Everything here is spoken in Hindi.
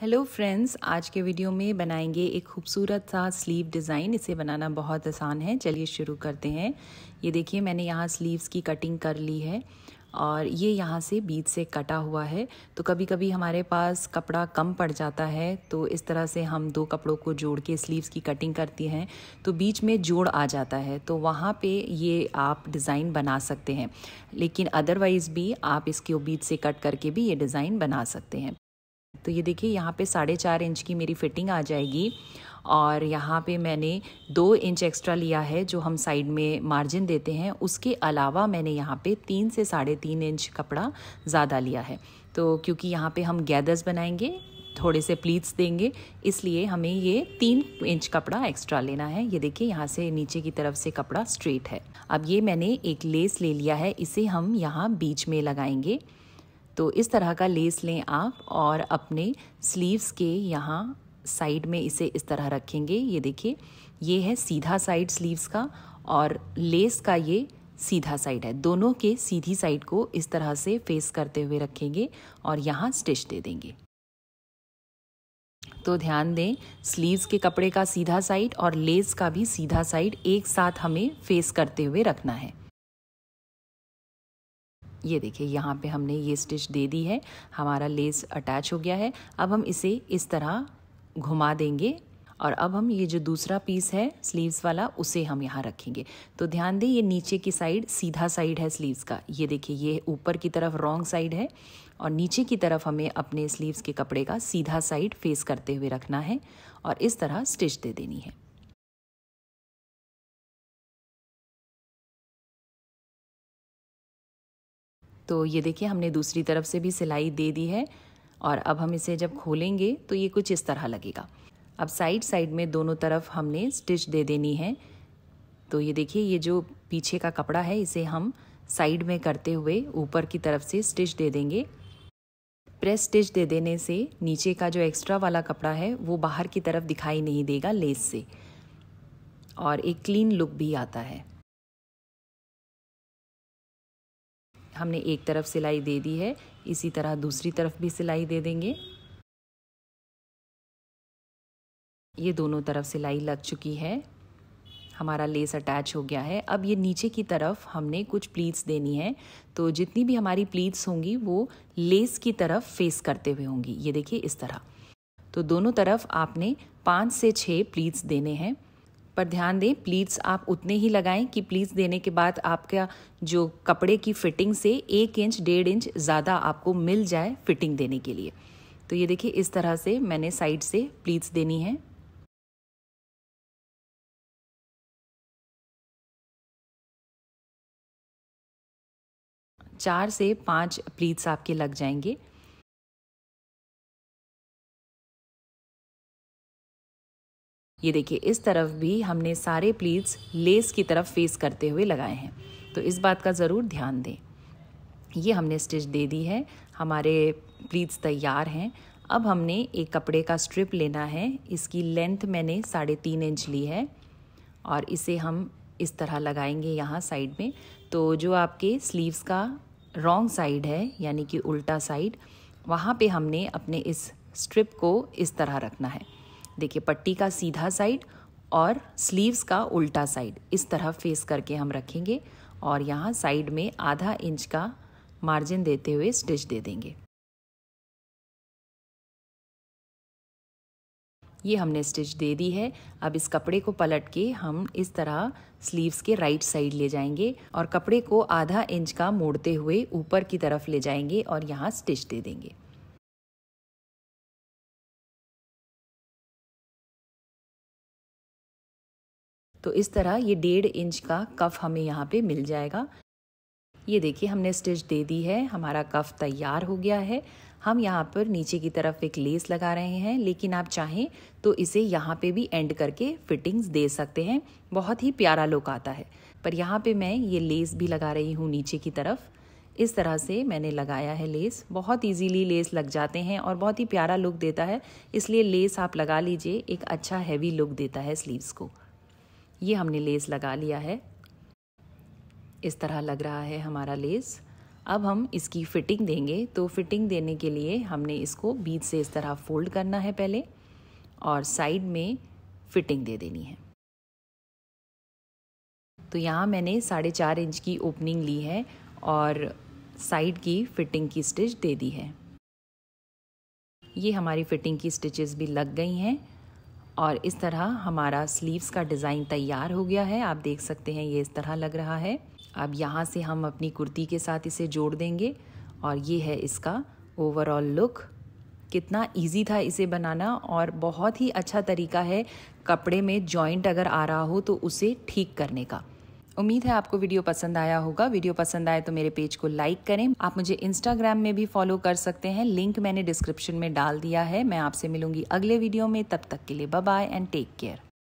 हेलो फ्रेंड्स आज के वीडियो में बनाएंगे एक खूबसूरत सा स्लीव डिज़ाइन इसे बनाना बहुत आसान है चलिए शुरू करते हैं ये देखिए मैंने यहाँ स्लीव्स की कटिंग कर ली है और ये यहाँ से बीच से कटा हुआ है तो कभी कभी हमारे पास कपड़ा कम पड़ जाता है तो इस तरह से हम दो कपड़ों को जोड़ के स्लीव्स की कटिंग करती हैं तो बीच में जोड़ आ जाता है तो वहाँ पे ये आप डिज़ाइन बना सकते हैं लेकिन अदरवाइज़ भी आप इसके बीच से कट करके भी ये डिज़ाइन बना सकते हैं तो ये देखिए यहाँ पे साढ़े चार इंच की मेरी फिटिंग आ जाएगी और यहाँ पे मैंने दो इंच एक्स्ट्रा लिया है जो हम साइड में मार्जिन देते हैं उसके अलावा मैंने यहाँ पे तीन से साढ़े तीन इंच कपड़ा ज़्यादा लिया है तो क्योंकि यहाँ पे हम गैदर्स बनाएंगे थोड़े से प्लीट्स देंगे इसलिए हमें ये तीन इंच कपड़ा एक्स्ट्रा लेना है ये देखिए यहाँ से नीचे की तरफ से कपड़ा स्ट्रेट है अब ये मैंने एक लेस ले लिया है इसे हम यहाँ बीच में लगाएंगे तो इस तरह का लेस लें आप और अपने स्लीव्स के यहाँ साइड में इसे इस तरह रखेंगे ये देखिए ये है सीधा साइड स्लीव्स का और लेस का ये सीधा साइड है दोनों के सीधी साइड को इस तरह से फेस करते हुए रखेंगे और यहाँ स्टिच दे देंगे तो ध्यान दें स्लीव्स के कपड़े का सीधा साइड और लेस का भी सीधा साइड एक साथ हमें फेस करते हुए रखना है ये देखिए यहाँ पे हमने ये स्टिच दे दी है हमारा लेस अटैच हो गया है अब हम इसे इस तरह घुमा देंगे और अब हम ये जो दूसरा पीस है स्लीव्स वाला उसे हम यहाँ रखेंगे तो ध्यान दें ये नीचे की साइड सीधा साइड है स्लीव्स का ये देखिए ये ऊपर की तरफ रॉन्ग साइड है और नीचे की तरफ हमें अपने स्लीव्स के कपड़े का सीधा साइड फेस करते हुए रखना है और इस तरह स्टिच दे देनी है तो ये देखिए हमने दूसरी तरफ से भी सिलाई दे दी है और अब हम इसे जब खोलेंगे तो ये कुछ इस तरह लगेगा अब साइड साइड में दोनों तरफ हमने स्टिच दे देनी है तो ये देखिए ये जो पीछे का कपड़ा है इसे हम साइड में करते हुए ऊपर की तरफ से स्टिच दे देंगे प्रेस स्टिच दे देने से नीचे का जो एक्स्ट्रा वाला कपड़ा है वो बाहर की तरफ दिखाई नहीं देगा लेस से और एक क्लीन लुक भी आता है हमने एक तरफ सिलाई दे दी है इसी तरह दूसरी तरफ भी सिलाई दे देंगे ये दोनों तरफ सिलाई लग चुकी है हमारा लेस अटैच हो गया है अब ये नीचे की तरफ हमने कुछ प्लीट्स देनी है तो जितनी भी हमारी प्लीट्स होंगी वो लेस की तरफ फेस करते हुए होंगी ये देखिए इस तरह तो दोनों तरफ आपने पाँच से छः प्लीट्स देने हैं पर ध्यान दें प्लीट्स आप उतने ही लगाएं कि प्लीट्स देने के बाद आपका जो कपड़े की फिटिंग से एक इंच डेढ़ इंच ज़्यादा आपको मिल जाए फिटिंग देने के लिए तो ये देखिए इस तरह से मैंने साइड से प्लीट्स देनी है चार से पांच प्लीट्स आपके लग जाएंगे ये देखिए इस तरफ भी हमने सारे प्लीट्स लेस की तरफ फेस करते हुए लगाए हैं तो इस बात का ज़रूर ध्यान दें ये हमने स्टिच दे दी है हमारे प्लीट्स तैयार हैं अब हमने एक कपड़े का स्ट्रिप लेना है इसकी लेंथ मैंने साढ़े तीन इंच ली है और इसे हम इस तरह लगाएंगे यहाँ साइड में तो जो आपके स्लीव्स का रॉन्ग साइड है यानी कि उल्टा साइड वहाँ पे हमने अपने इस स्ट्रिप को इस तरह रखना है देखिए पट्टी का सीधा साइड और स्लीव्स का उल्टा साइड इस तरह फेस करके हम रखेंगे और यहाँ साइड में आधा इंच का मार्जिन देते हुए स्टिच दे देंगे ये हमने स्टिच दे दी है अब इस कपड़े को पलट के हम इस तरह स्लीव्स के राइट साइड ले जाएंगे और कपड़े को आधा इंच का मोड़ते हुए ऊपर की तरफ ले जाएंगे और यहाँ स्टिच दे देंगे तो इस तरह ये डेढ़ इंच का कफ हमें यहाँ पे मिल जाएगा ये देखिए हमने स्टिच दे दी है हमारा कफ तैयार हो गया है हम यहाँ पर नीचे की तरफ एक लेस लगा रहे हैं लेकिन आप चाहें तो इसे यहाँ पे भी एंड करके फिटिंग्स दे सकते हैं बहुत ही प्यारा लुक आता है पर यहाँ पे मैं ये लेस भी लगा रही हूँ नीचे की तरफ इस तरह से मैंने लगाया है लेस बहुत इजीली लेस लग जाते हैं और बहुत ही प्यारा लुक देता है इसलिए लेस आप लगा लीजिए एक अच्छा हैवी लुक देता है स्लीव्स को ये हमने लेस लगा लिया है इस तरह लग रहा है हमारा लेस अब हम इसकी फिटिंग देंगे तो फिटिंग देने के लिए हमने इसको बीच से इस तरह फोल्ड करना है पहले और साइड में फिटिंग दे देनी है तो यहाँ मैंने साढ़े चार इंच की ओपनिंग ली है और साइड की फिटिंग की स्टिच दे दी है ये हमारी फिटिंग की स्टिचेस भी लग गई हैं और इस तरह हमारा स्लीव्स का डिज़ाइन तैयार हो गया है आप देख सकते हैं ये इस तरह लग रहा है अब यहाँ से हम अपनी कुर्ती के साथ इसे जोड़ देंगे और ये है इसका ओवरऑल लुक कितना इजी था इसे बनाना और बहुत ही अच्छा तरीका है कपड़े में जॉइंट अगर आ रहा हो तो उसे ठीक करने का उम्मीद है आपको वीडियो पसंद आया होगा वीडियो पसंद आए तो मेरे पेज को लाइक करें आप मुझे इंस्टाग्राम में भी फॉलो कर सकते हैं लिंक मैंने डिस्क्रिप्शन में डाल दिया है मैं आपसे मिलूंगी अगले वीडियो में तब तक के लिए बाय एंड टेक केयर